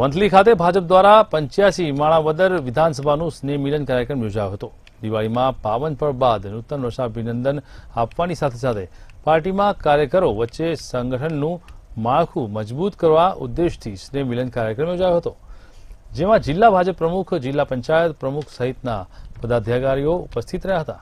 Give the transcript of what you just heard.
વંતલી ખાતે ભાજપ દ્વારા 85 માળા વદર વિધાનસભાનું સ્નેહ મિલન કાર્યક્રમ યોજાયો હતો. દીવાઈમાં પાવન પરબાદનું તનરોષા अभिनंदन આપવાની સાથે સાથે પાર્ટીમાં કાર્યકરો વચ્ચે સંગઠનનું માખું મજબૂત કરવા ઉદ્દેશથી સ્નેહ મિલન કાર્યક્રમ યોજાયો હતો. જેમાં જિલ્લા ભાજપ પ્રમુખ, જિલ્લા પંચાયત પ્રમુખ સહિતના पदाधिकारियों उपस्थित રહ્યા હતા.